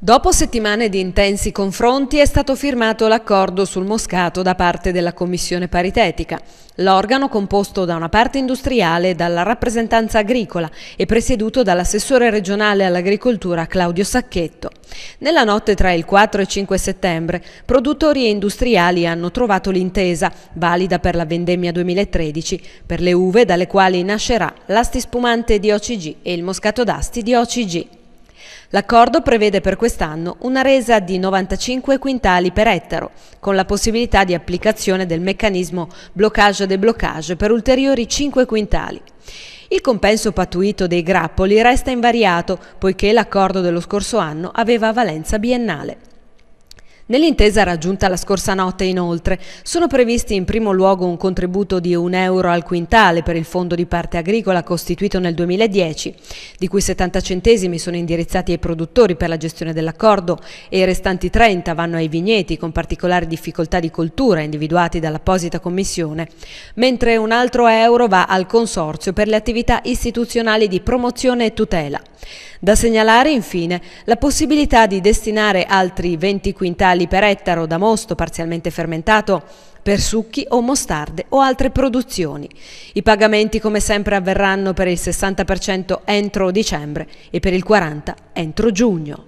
Dopo settimane di intensi confronti è stato firmato l'accordo sul Moscato da parte della Commissione paritetica, l'organo composto da una parte industriale e dalla rappresentanza agricola e presieduto dall'assessore regionale all'agricoltura Claudio Sacchetto. Nella notte tra il 4 e 5 settembre produttori e industriali hanno trovato l'intesa, valida per la vendemmia 2013, per le uve dalle quali nascerà l'asti spumante di OCG e il moscato d'asti di OCG. L'accordo prevede per quest'anno una resa di 95 quintali per ettaro, con la possibilità di applicazione del meccanismo bloccage-deblocage per ulteriori 5 quintali. Il compenso patuito dei grappoli resta invariato, poiché l'accordo dello scorso anno aveva valenza biennale. Nell'intesa raggiunta la scorsa notte inoltre sono previsti in primo luogo un contributo di un euro al quintale per il fondo di parte agricola costituito nel 2010, di cui 70 centesimi sono indirizzati ai produttori per la gestione dell'accordo e i restanti 30 vanno ai vigneti con particolari difficoltà di coltura individuati dall'apposita commissione, mentre un altro euro va al consorzio per le attività istituzionali di promozione e tutela. Da segnalare infine la possibilità di destinare altri 20 quintali kg per ettaro da mosto parzialmente fermentato per succhi o mostarde o altre produzioni. I pagamenti come sempre avverranno per il 60% entro dicembre e per il 40% entro giugno.